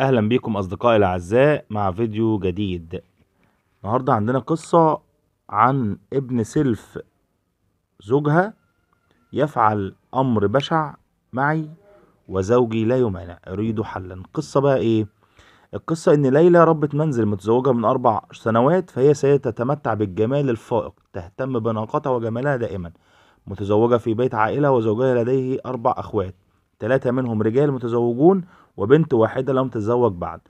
اهلا بيكم اصدقائي الاعزاء مع فيديو جديد النهارده عندنا قصه عن ابن سلف زوجها يفعل امر بشع معي وزوجي لا يمانع اريد حلا قصه بقى ايه القصه ان ليلى ربة منزل متزوجه من اربع سنوات فهي ستتمتع بالجمال الفائق تهتم بناقتها وجمالها دائما متزوجه في بيت عائله وزوجها لديه اربع اخوات ثلاثة منهم رجال متزوجون وبنت واحدة لم تتزوج بعد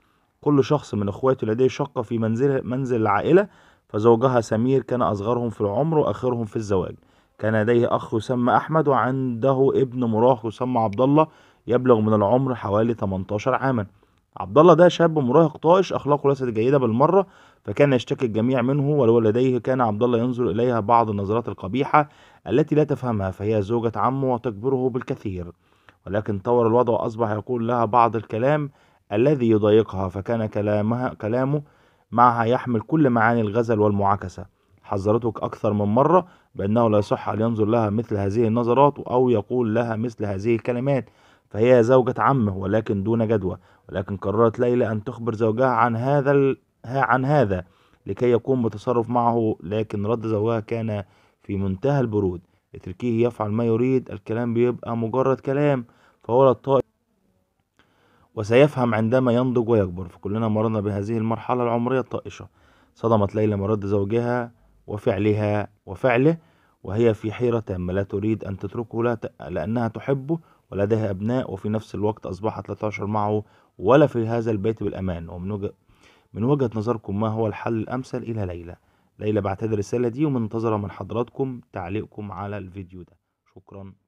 كل شخص من اخواته لديه شقة في منزل منزل العائلة فزوجها سمير كان أصغرهم في العمر وآخرهم في الزواج كان لديه أخ يسمى أحمد وعنده ابن مراهق يسمى عبد الله يبلغ من العمر حوالي 18 عاما عبد الله ده شاب مراهق طائش أخلاقه ليست جيدة بالمرة فكان يشتكي الجميع منه ولو لديه كان عبد الله ينظر إليها بعض النظرات القبيحة التي لا تفهمها فهي زوجة عمه وتكبره بالكثير ولكن طور الوضع وأصبح يقول لها بعض الكلام الذي يضايقها فكان كلامها كلامه معها يحمل كل معاني الغزل والمعاكسة حذرتك أكثر من مرة بأنه لا يصح أن ينظر لها مثل هذه النظرات أو يقول لها مثل هذه الكلمات فهي زوجة عمه ولكن دون جدوى ولكن قررت ليلى أن تخبر زوجها عن هذا ال... عن هذا لكي يقوم بتصرف معه لكن رد زوجها كان في منتهى البرود اتركيه يفعل ما يريد الكلام بيبقى مجرد كلام فهو للطائر وسيفهم عندما ينضج ويكبر فكلنا مررنا بهذه المرحلة العمرية الطائشة صدمت ليلى مرد زوجها وفعلها وفعله وهي في حيرة تامة لا تريد أن تتركه لا لأنها تحبه ولديها أبناء وفي نفس الوقت أصبحت لا تعشر معه ولا في هذا البيت بالأمان ومن وجه من وجهة نظركم ما هو الحل الأمثل إلى ليلى ليلى بعتاد الرسالة دي ومنتظرة من حضراتكم تعليقكم على الفيديو ده شكرا